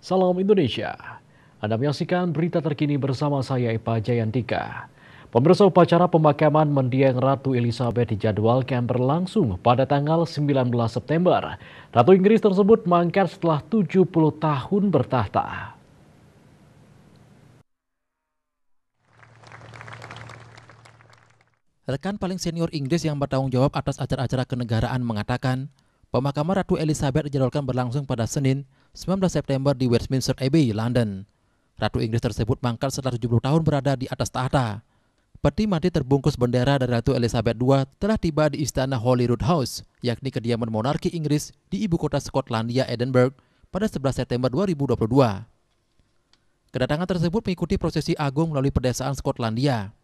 Salam Indonesia. Anda menyaksikan berita terkini bersama saya Ipa Jayantika. Pemirsa upacara pemakaman mendiang Ratu Elizabeth dijadwalkan berlangsung pada tanggal 19 September. Ratu Inggris tersebut mangkat setelah 70 tahun bertahta. Rekan paling senior Inggris yang bertanggung jawab atas acara-acara kenegaraan mengatakan, pemakaman Ratu Elizabeth dijadwalkan berlangsung pada Senin 19 September di Westminster Abbey, London. Ratu Inggris tersebut mangkat setelah 70 tahun berada di atas tahta. Peti mati terbungkus bendera dari Ratu Elizabeth II telah tiba di istana Holyrood House, yakni kediaman monarki Inggris di ibu kota Skotlandia, Edinburgh, pada 11 September 2022. Kedatangan tersebut mengikuti prosesi agung melalui pedesaan Skotlandia.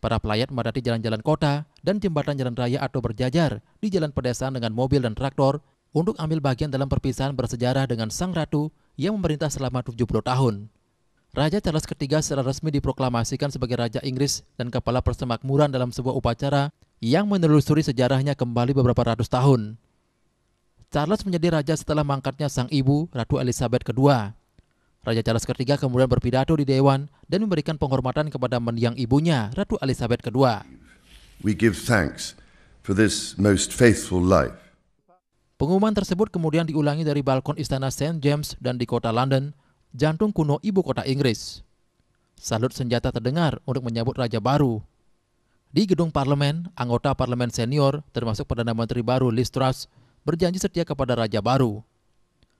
Para pelayat memadati jalan-jalan kota dan jembatan jalan raya atau berjajar di jalan pedesaan dengan mobil dan traktor untuk ambil bagian dalam perpisahan bersejarah dengan sang ratu yang memerintah selama 70 tahun. Raja Charles III secara resmi diproklamasikan sebagai Raja Inggris dan Kepala Persemakmuran dalam sebuah upacara yang menelusuri sejarahnya kembali beberapa ratus tahun. Charles menjadi raja setelah mangkatnya sang ibu, Ratu Elizabeth II. Raja Charles III kemudian berpidato di Dewan dan memberikan penghormatan kepada mendiang ibunya, Ratu Elizabeth II. We give thanks for this most faithful life Pengumuman tersebut kemudian diulangi dari balkon Istana St. James dan di kota London, jantung kuno ibu kota Inggris. Salut senjata terdengar untuk menyambut raja baru. Di gedung parlemen, anggota parlemen senior termasuk Perdana Menteri baru Liz Truss berjanji setia kepada raja baru.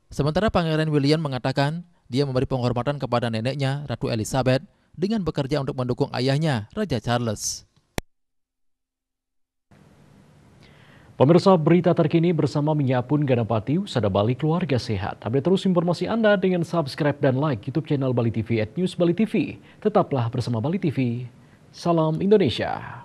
Sementara Pangeran William mengatakan dia memberi penghormatan kepada neneknya Ratu Elizabeth dengan bekerja untuk mendukung ayahnya Raja Charles. Pemirsa berita terkini bersama Menyapun Ganapati, usada Bali Keluarga Sehat. Update terus informasi Anda dengan subscribe dan like YouTube channel Bali TV at News Bali TV. Tetaplah bersama Bali TV. Salam Indonesia.